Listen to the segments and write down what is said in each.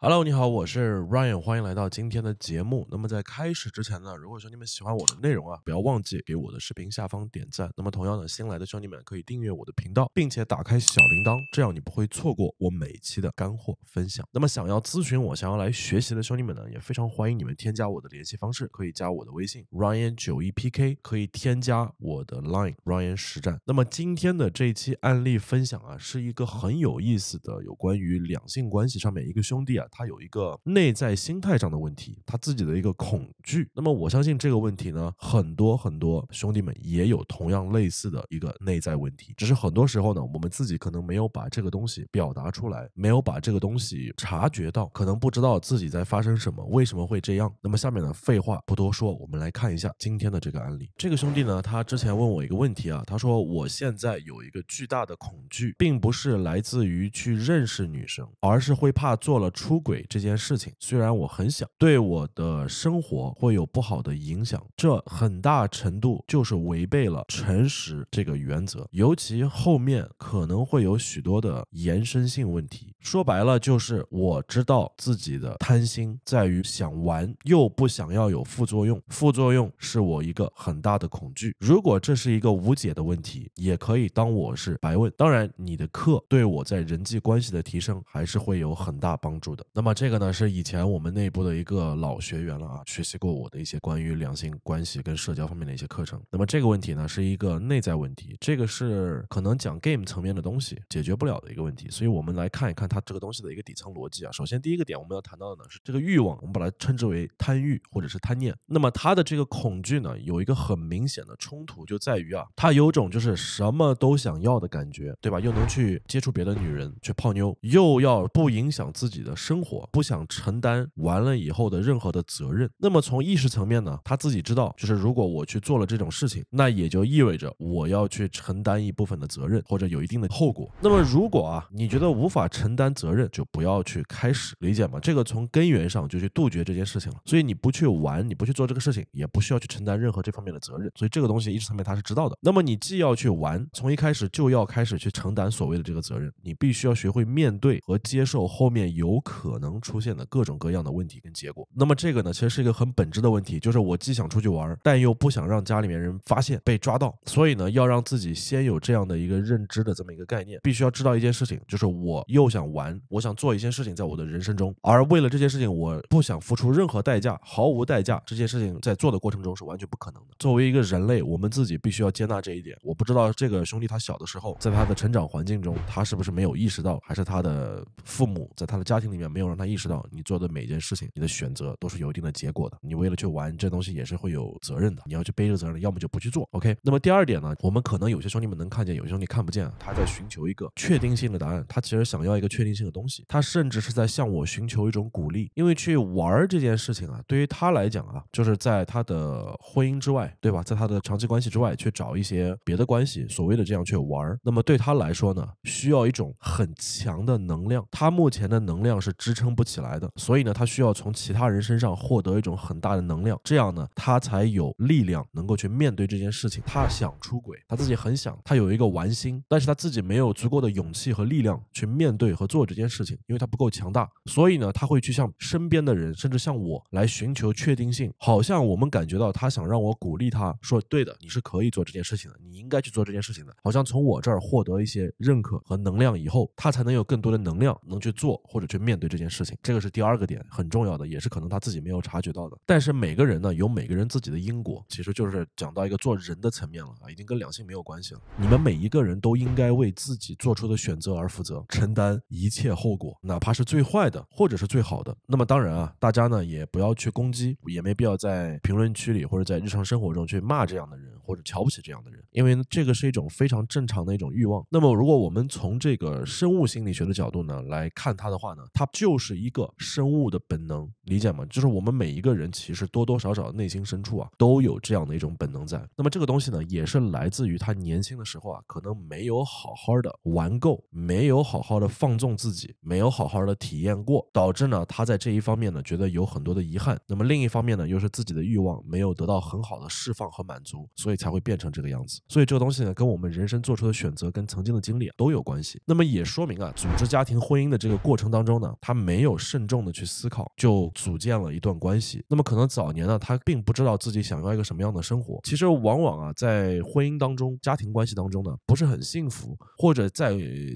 Hello，你好，我是 Ryan，欢迎来到今天的节目。那么在开始之前呢，如果兄弟们喜欢我的内容啊，不要忘记给我的视频下方点赞。那么同样的，新来的兄弟们可以订阅我的频道，并且打开小铃铛，这样你不会错过我每一期的干货分享。那么想要咨询我、想要来学习的兄弟们呢，也非常欢迎你们添加我的联系方式，可以加我的微信 Ryan 九一 PK，可以添加我的 Line Ryan 实战。那么今天的这一期案例分享啊，是一个很有意思的，有关于两性关系上面一个兄弟啊。他有一个内在心态上的问题，他自己的一个恐惧。那么我相信这个问题呢，很多很多兄弟们也有同样类似的一个内在问题，只是很多时候呢，我们自己可能没有把这个东西表达出来，没有把这个东西察觉到，可能不知道自己在发生什么，为什么会这样。那么下面呢，废话不多说，我们来看一下今天的这个案例。这个兄弟呢，他之前问我一个问题啊，他说我现在有一个巨大的恐惧，并不是来自于去认识女生，而是会怕做了初。出轨这件事情，虽然我很想对我的生活会有不好的影响，这很大程度就是违背了诚实这个原则。尤其后面可能会有许多的延伸性问题，说白了就是我知道自己的贪心在于想玩，又不想要有副作用。副作用是我一个很大的恐惧。如果这是一个无解的问题，也可以当我是白问。当然，你的课对我在人际关系的提升还是会有很大帮助的。那么这个呢是以前我们内部的一个老学员了啊，学习过我的一些关于两性关系跟社交方面的一些课程。那么这个问题呢是一个内在问题，这个是可能讲 game 层面的东西解决不了的一个问题，所以我们来看一看它这个东西的一个底层逻辑啊。首先第一个点我们要谈到的呢是这个欲望，我们把它称之为贪欲或者是贪念。那么他的这个恐惧呢有一个很明显的冲突，就在于啊，他有种就是什么都想要的感觉，对吧？又能去接触别的女人去泡妞，又要不影响自己的生。生活不想承担完了以后的任何的责任，那么从意识层面呢，他自己知道，就是如果我去做了这种事情，那也就意味着我要去承担一部分的责任，或者有一定的后果。那么如果啊，你觉得无法承担责任，就不要去开始，理解吗？这个从根源上就去杜绝这件事情了。所以你不去玩，你不去做这个事情，也不需要去承担任何这方面的责任。所以这个东西意识层面他是知道的。那么你既要去玩，从一开始就要开始去承担所谓的这个责任，你必须要学会面对和接受后面有可。可能出现的各种各样的问题跟结果。那么这个呢，其实是一个很本质的问题，就是我既想出去玩，但又不想让家里面人发现被抓到。所以呢，要让自己先有这样的一个认知的这么一个概念，必须要知道一件事情，就是我又想玩，我想做一件事情，在我的人生中，而为了这件事情，我不想付出任何代价，毫无代价。这件事情在做的过程中是完全不可能的。作为一个人类，我们自己必须要接纳这一点。我不知道这个兄弟他小的时候，在他的成长环境中，他是不是没有意识到，还是他的父母在他的家庭里面没。没有让他意识到，你做的每一件事情，你的选择都是有一定的结果的。你为了去玩这东西，也是会有责任的。你要去背这个责任，要么就不去做。OK。那么第二点呢，我们可能有些兄弟们能看见，有些兄弟看不见。他在寻求一个确定性的答案，他其实想要一个确定性的东西。他甚至是在向我寻求一种鼓励，因为去玩这件事情啊，对于他来讲啊，就是在他的婚姻之外，对吧？在他的长期关系之外去找一些别的关系，所谓的这样去玩。那么对他来说呢，需要一种很强的能量。他目前的能量是。支撑不起来的，所以呢，他需要从其他人身上获得一种很大的能量，这样呢，他才有力量能够去面对这件事情。他想出轨，他自己很想，他有一个玩心，但是他自己没有足够的勇气和力量去面对和做这件事情，因为他不够强大。所以呢，他会去向身边的人，甚至向我来寻求确定性，好像我们感觉到他想让我鼓励他，说对的，你是可以做这件事情的，你应该去做这件事情的，好像从我这儿获得一些认可和能量以后，他才能有更多的能量能去做或者去面对。这件事情，这个是第二个点，很重要的，也是可能他自己没有察觉到的。但是每个人呢，有每个人自己的因果，其实就是讲到一个做人的层面了啊，已经跟两性没有关系了。你们每一个人都应该为自己做出的选择而负责，承担一切后果，哪怕是最坏的，或者是最好的。那么当然啊，大家呢也不要去攻击，也没必要在评论区里或者在日常生活中去骂这样的人。或者瞧不起这样的人，因为这个是一种非常正常的一种欲望。那么，如果我们从这个生物心理学的角度呢来看它的话呢，它就是一个生物的本能，理解吗？就是我们每一个人其实多多少少内心深处啊都有这样的一种本能在。那么这个东西呢，也是来自于他年轻的时候啊，可能没有好好的玩够，没有好好的放纵自己，没有好好的体验过，导致呢他在这一方面呢觉得有很多的遗憾。那么另一方面呢，又是自己的欲望没有得到很好的释放和满足，所以。才会变成这个样子，所以这个东西呢，跟我们人生做出的选择，跟曾经的经历都有关系。那么也说明啊，组织家庭婚姻的这个过程当中呢，他没有慎重的去思考，就组建了一段关系。那么可能早年呢，他并不知道自己想要一个什么样的生活。其实往往啊，在婚姻当中、家庭关系当中呢，不是很幸福，或者在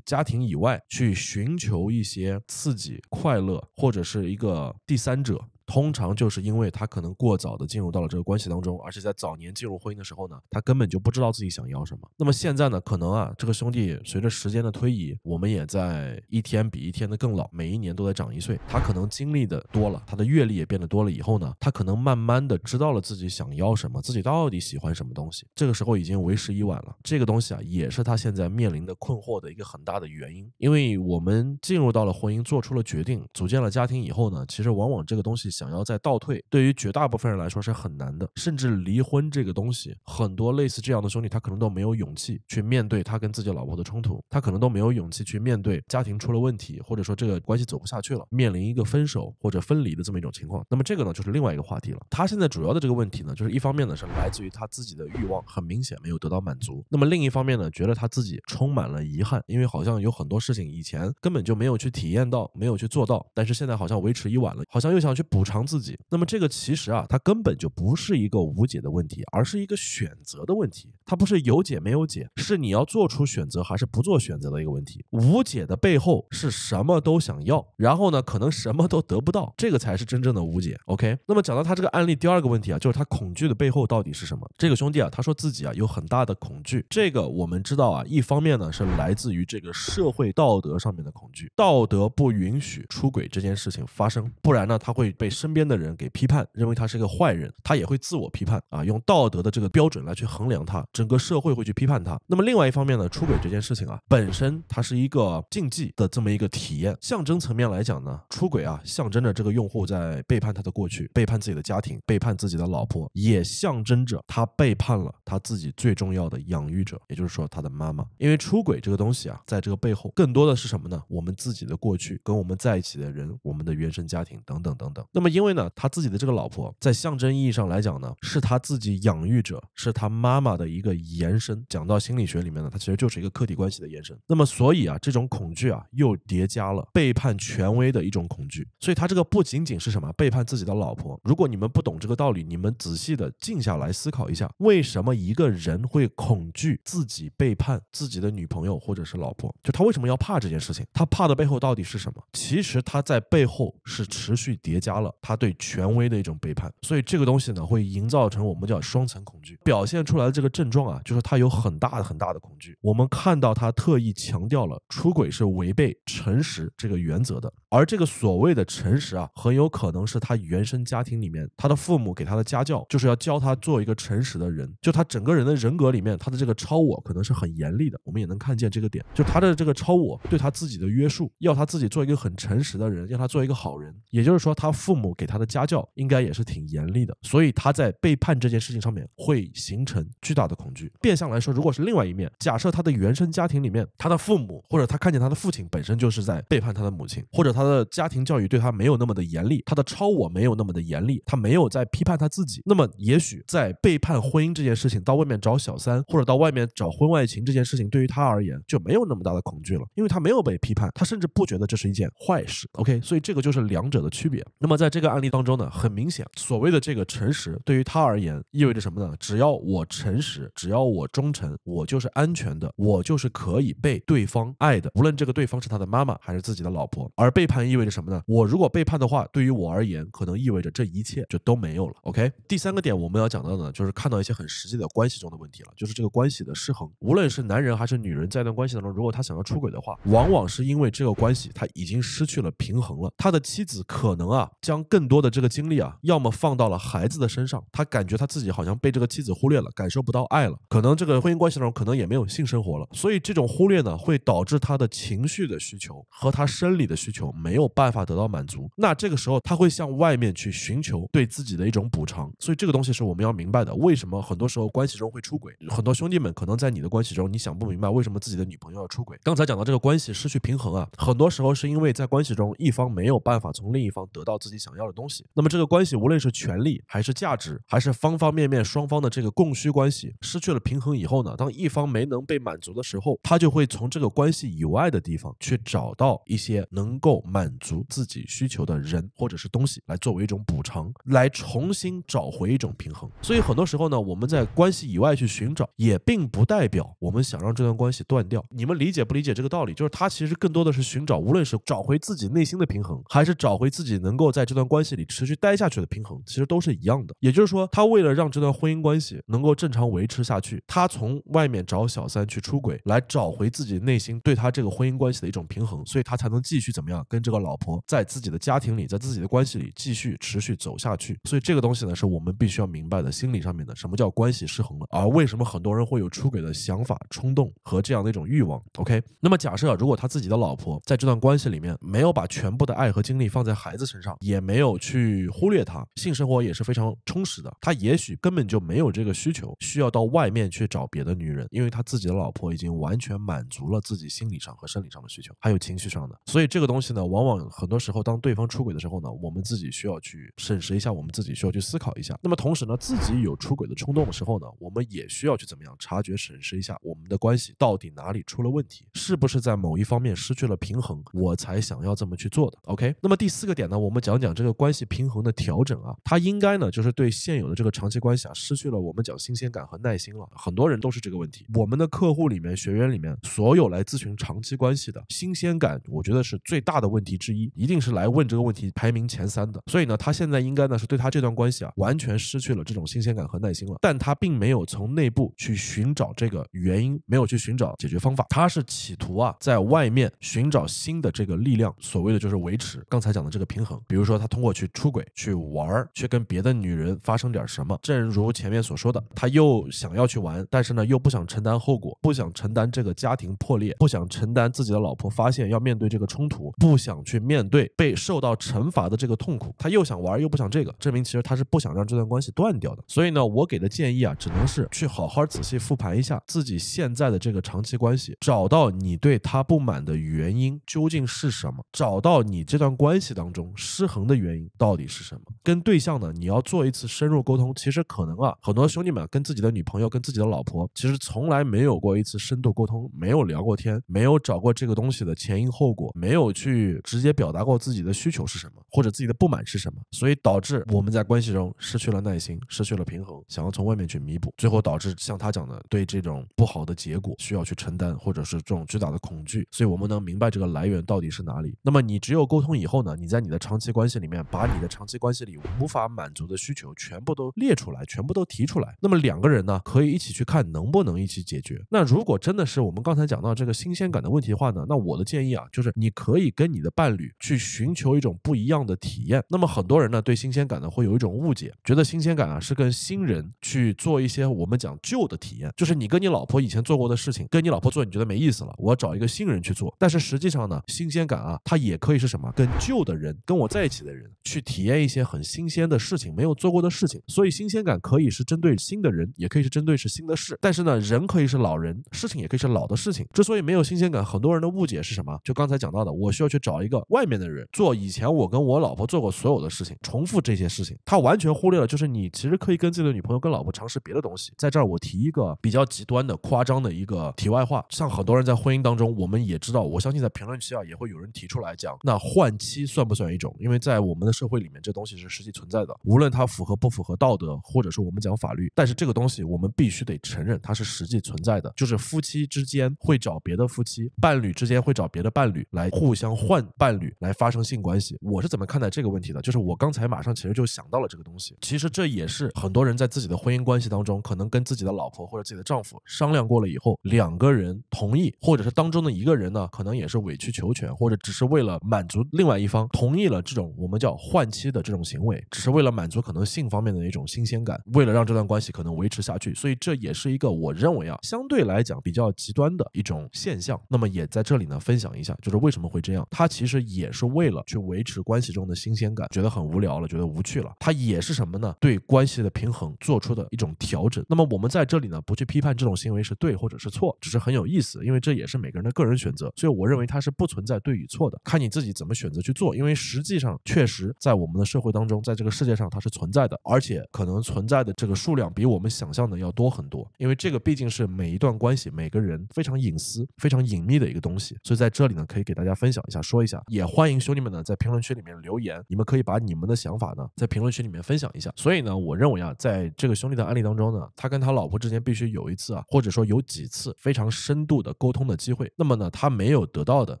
家庭以外去寻求一些刺激、快乐，或者是一个第三者。通常就是因为他可能过早的进入到了这个关系当中，而且在早年进入婚姻的时候呢，他根本就不知道自己想要什么。那么现在呢，可能啊，这个兄弟随着时间的推移，我们也在一天比一天的更老，每一年都在长一岁。他可能经历的多了，他的阅历也变得多了。以后呢，他可能慢慢的知道了自己想要什么，自己到底喜欢什么东西。这个时候已经为时已晚了。这个东西啊，也是他现在面临的困惑的一个很大的原因。因为我们进入到了婚姻，做出了决定，组建了家庭以后呢，其实往往这个东西。想要再倒退，对于绝大部分人来说是很难的。甚至离婚这个东西，很多类似这样的兄弟，他可能都没有勇气去面对他跟自己老婆的冲突，他可能都没有勇气去面对家庭出了问题，或者说这个关系走不下去了，面临一个分手或者分离的这么一种情况。那么这个呢，就是另外一个话题了。他现在主要的这个问题呢，就是一方面呢是来自于他自己的欲望很明显没有得到满足，那么另一方面呢，觉得他自己充满了遗憾，因为好像有很多事情以前根本就没有去体验到，没有去做到，但是现在好像为时已晚了，好像又想去补。偿自己，那么这个其实啊，它根本就不是一个无解的问题，而是一个选择的问题。它不是有解没有解，是你要做出选择还是不做选择的一个问题。无解的背后是什么都想要，然后呢，可能什么都得不到，这个才是真正的无解。OK，那么讲到他这个案例，第二个问题啊，就是他恐惧的背后到底是什么？这个兄弟啊，他说自己啊有很大的恐惧。这个我们知道啊，一方面呢是来自于这个社会道德上面的恐惧，道德不允许出轨这件事情发生，不然呢他会被。身边的人给批判，认为他是个坏人，他也会自我批判啊，用道德的这个标准来去衡量他。整个社会会去批判他。那么另外一方面呢，出轨这件事情啊，本身它是一个禁忌的这么一个体验。象征层面来讲呢，出轨啊，象征着这个用户在背叛他的过去，背叛自己的家庭，背叛自己的老婆，也象征着他背叛了他自己最重要的养育者，也就是说他的妈妈。因为出轨这个东西啊，在这个背后更多的是什么呢？我们自己的过去，跟我们在一起的人，我们的原生家庭等等等等。那么，因为呢，他自己的这个老婆，在象征意义上来讲呢，是他自己养育者，是他妈妈的一个延伸。讲到心理学里面呢，它其实就是一个客体关系的延伸。那么，所以啊，这种恐惧啊，又叠加了背叛权威的一种恐惧。所以，他这个不仅仅是什么背叛自己的老婆。如果你们不懂这个道理，你们仔细的静下来思考一下，为什么一个人会恐惧自己背叛自己的女朋友或者是老婆？就他为什么要怕这件事情？他怕的背后到底是什么？其实他在背后是持续叠加了。他对权威的一种背叛，所以这个东西呢，会营造成我们叫双层恐惧，表现出来的这个症状啊，就是他有很大的很大的恐惧。我们看到他特意强调了出轨是违背诚实这个原则的，而这个所谓的诚实啊，很有可能是他原生家庭里面他的父母给他的家教，就是要教他做一个诚实的人。就他整个人的人格里面，他的这个超我可能是很严厉的，我们也能看见这个点，就他的这个超我对他自己的约束，要他自己做一个很诚实的人，要他做一个好人。也就是说，他父母。母给他的家教应该也是挺严厉的，所以他在背叛这件事情上面会形成巨大的恐惧。变相来说，如果是另外一面，假设他的原生家庭里面，他的父母或者他看见他的父亲本身就是在背叛他的母亲，或者他的家庭教育对他没有那么的严厉，他的超我没有那么的严厉，他没有在批判他自己，那么也许在背叛婚姻这件事情、到外面找小三或者到外面找婚外情这件事情，对于他而言就没有那么大的恐惧了，因为他没有被批判，他甚至不觉得这是一件坏事。OK，所以这个就是两者的区别。那么在这个案例当中呢，很明显，所谓的这个诚实，对于他而言意味着什么呢？只要我诚实，只要我忠诚，我就是安全的，我就是可以被对方爱的。无论这个对方是他的妈妈还是自己的老婆。而背叛意味着什么呢？我如果背叛的话，对于我而言，可能意味着这一切就都没有了。OK，第三个点我们要讲到的，呢，就是看到一些很实际的关系中的问题了，就是这个关系的失衡。无论是男人还是女人，在一段关系当中，如果他想要出轨的话，往往是因为这个关系他已经失去了平衡了。他的妻子可能啊将更多的这个精力啊，要么放到了孩子的身上，他感觉他自己好像被这个妻子忽略了，感受不到爱了，可能这个婚姻关系中可能也没有性生活了，所以这种忽略呢，会导致他的情绪的需求和他生理的需求没有办法得到满足，那这个时候他会向外面去寻求对自己的一种补偿，所以这个东西是我们要明白的。为什么很多时候关系中会出轨？很多兄弟们可能在你的关系中，你想不明白为什么自己的女朋友要出轨。刚才讲到这个关系失去平衡啊，很多时候是因为在关系中一方没有办法从另一方得到自己想。想要的东西，那么这个关系无论是权利还是价值，还是方方面面双方的这个供需关系失去了平衡以后呢，当一方没能被满足的时候，他就会从这个关系以外的地方去找到一些能够满足自己需求的人或者是东西来作为一种补偿，来重新找回一种平衡。所以很多时候呢，我们在关系以外去寻找，也并不代表我们想让这段关系断掉。你们理解不理解这个道理？就是他其实更多的是寻找，无论是找回自己内心的平衡，还是找回自己能够在这段。关系里持续待下去的平衡其实都是一样的，也就是说，他为了让这段婚姻关系能够正常维持下去，他从外面找小三去出轨，来找回自己内心对他这个婚姻关系的一种平衡，所以他才能继续怎么样跟这个老婆在自己的家庭里，在自己的关系里继续持续走下去。所以这个东西呢，是我们必须要明白的心理上面的什么叫关系失衡了，而为什么很多人会有出轨的想法、冲动和这样的一种欲望？OK，那么假设如果他自己的老婆在这段关系里面没有把全部的爱和精力放在孩子身上，也。没有去忽略他，性生活也是非常充实的。他也许根本就没有这个需求，需要到外面去找别的女人，因为他自己的老婆已经完全满足了自己心理上和生理上的需求，还有情绪上的。所以这个东西呢，往往很多时候，当对方出轨的时候呢，我们自己需要去审视一下，我们自己需要去思考一下。那么同时呢，自己有出轨的冲动的时候呢，我们也需要去怎么样察觉、审视一下我们的关系到底哪里出了问题，是不是在某一方面失去了平衡，我才想要这么去做的。OK，那么第四个点呢，我们讲讲。这个关系平衡的调整啊，他应该呢就是对现有的这个长期关系啊失去了我们讲新鲜感和耐心了。很多人都是这个问题，我们的客户里面、学员里面，所有来咨询长期关系的新鲜感，我觉得是最大的问题之一，一定是来问这个问题排名前三的。所以呢，他现在应该呢是对他这段关系啊完全失去了这种新鲜感和耐心了，但他并没有从内部去寻找这个原因，没有去寻找解决方法，他是企图啊在外面寻找新的这个力量，所谓的就是维持刚才讲的这个平衡，比如说。他通过去出轨、去玩、去跟别的女人发生点什么，正如前面所说的，他又想要去玩，但是呢，又不想承担后果，不想承担这个家庭破裂，不想承担自己的老婆发现要面对这个冲突，不想去面对被受到惩罚的这个痛苦。他又想玩，又不想这个，证明其实他是不想让这段关系断掉的。所以呢，我给的建议啊，只能是去好好仔细复盘一下自己现在的这个长期关系，找到你对他不满的原因究竟是什么，找到你这段关系当中失衡。的原因到底是什么？跟对象呢，你要做一次深入沟通。其实可能啊，很多兄弟们跟自己的女朋友、跟自己的老婆，其实从来没有过一次深度沟通，没有聊过天，没有找过这个东西的前因后果，没有去直接表达过自己的需求是什么，或者自己的不满是什么。所以导致我们在关系中失去了耐心，失去了平衡，想要从外面去弥补，最后导致像他讲的，对这种不好的结果需要去承担，或者是这种巨大的恐惧。所以我们能明白这个来源到底是哪里。那么你只有沟通以后呢，你在你的长期关系。里面把你的长期关系里无法满足的需求全部都列出来，全部都提出来。那么两个人呢，可以一起去看能不能一起解决。那如果真的是我们刚才讲到这个新鲜感的问题的话呢，那我的建议啊，就是你可以跟你的伴侣去寻求一种不一样的体验。那么很多人呢，对新鲜感呢会有一种误解，觉得新鲜感啊是跟新人去做一些我们讲旧的体验，就是你跟你老婆以前做过的事情，跟你老婆做你觉得没意思了，我找一个新人去做。但是实际上呢，新鲜感啊，它也可以是什么，跟旧的人跟我在一起。人去体验一些很新鲜的事情，没有做过的事情，所以新鲜感可以是针对新的人，也可以是针对是新的事。但是呢，人可以是老人，事情也可以是老的事情。之所以没有新鲜感，很多人的误解是什么？就刚才讲到的，我需要去找一个外面的人做以前我跟我老婆做过所有的事情，重复这些事情，他完全忽略了，就是你其实可以跟自己的女朋友、跟老婆尝试别的东西。在这儿我提一个比较极端的、夸张的一个题外话，像很多人在婚姻当中，我们也知道，我相信在评论区啊也会有人提出来讲，那换妻算不算一种？因为在我们的社会里面，这东西是实际存在的，无论它符合不符合道德，或者说我们讲法律，但是这个东西我们必须得承认，它是实际存在的。就是夫妻之间会找别的夫妻，伴侣之间会找别的伴侣来互相换伴侣来发生性关系。我是怎么看待这个问题的？就是我刚才马上其实就想到了这个东西，其实这也是很多人在自己的婚姻关系当中，可能跟自己的老婆或者自己的丈夫商量过了以后，两个人同意，或者是当中的一个人呢，可能也是委曲求全，或者只是为了满足另外一方同意了这种我。什们叫换妻的这种行为，只是为了满足可能性方面的一种新鲜感，为了让这段关系可能维持下去，所以这也是一个我认为啊，相对来讲比较极端的一种现象。那么也在这里呢分享一下，就是为什么会这样？他其实也是为了去维持关系中的新鲜感，觉得很无聊了，觉得无趣了。他也是什么呢？对关系的平衡做出的一种调整。那么我们在这里呢，不去批判这种行为是对或者是错，只是很有意思，因为这也是每个人的个人选择。所以我认为它是不存在对与错的，看你自己怎么选择去做。因为实际上却。确实，在我们的社会当中，在这个世界上它是存在的，而且可能存在的这个数量比我们想象的要多很多。因为这个毕竟是每一段关系每个人非常隐私、非常隐秘的一个东西，所以在这里呢，可以给大家分享一下，说一下，也欢迎兄弟们呢在评论区里面留言，你们可以把你们的想法呢在评论区里面分享一下。所以呢，我认为啊，在这个兄弟的案例当中呢，他跟他老婆之间必须有一次啊，或者说有几次非常深度的沟通的机会。那么呢，他没有得到的，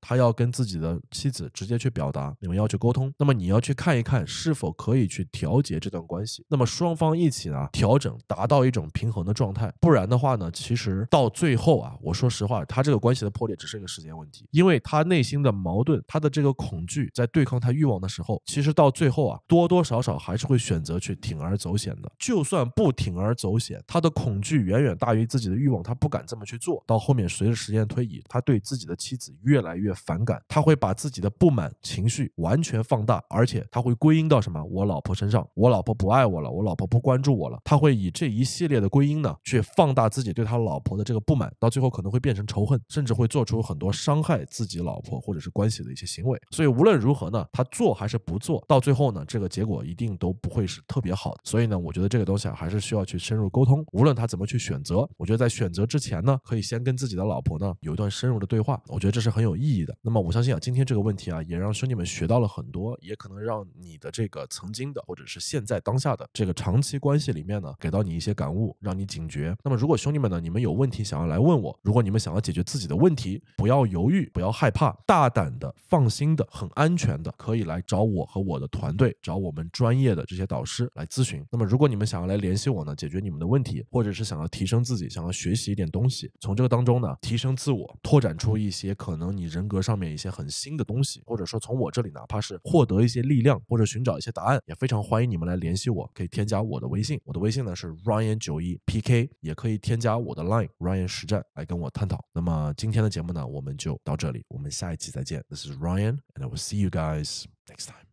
他要跟自己的妻子直接去表达，你们要去沟通。那么你。你要去看一看是否可以去调节这段关系，那么双方一起呢调整，达到一种平衡的状态。不然的话呢，其实到最后啊，我说实话，他这个关系的破裂只是一个时间问题。因为他内心的矛盾，他的这个恐惧，在对抗他欲望的时候，其实到最后啊，多多少少还是会选择去铤而走险的。就算不铤而走险，他的恐惧远远大于自己的欲望，他不敢这么去做。到后面，随着时间推移，他对自己的妻子越来越反感，他会把自己的不满情绪完全放大。而且他会归因到什么？我老婆身上，我老婆不爱我了，我老婆不关注我了。他会以这一系列的归因呢，去放大自己对他老婆的这个不满，到最后可能会变成仇恨，甚至会做出很多伤害自己老婆或者是关系的一些行为。所以无论如何呢，他做还是不做到最后呢，这个结果一定都不会是特别好。所以呢，我觉得这个东西啊，还是需要去深入沟通。无论他怎么去选择，我觉得在选择之前呢，可以先跟自己的老婆呢有一段深入的对话。我觉得这是很有意义的。那么我相信啊，今天这个问题啊，也让兄弟们学到了很多，也。可能让你的这个曾经的，或者是现在当下的这个长期关系里面呢，给到你一些感悟，让你警觉。那么如果兄弟们呢，你们有问题想要来问我，如果你们想要解决自己的问题，不要犹豫，不要害怕，大胆的、放心的、很安全的，可以来找我和我的团队，找我们专业的这些导师来咨询。那么如果你们想要来联系我呢，解决你们的问题，或者是想要提升自己，想要学习一点东西，从这个当中呢，提升自我，拓展出一些可能你人格上面一些很新的东西，或者说从我这里哪怕是获得一。一些力量或者寻找一些答案，也非常欢迎你们来联系我，可以添加我的微信，我的微信呢是 Ryan 九一 PK，也可以添加我的 Line Ryan 实战来跟我探讨。那么今天的节目呢，我们就到这里，我们下一期再见。This is Ryan，and I will see you guys next time.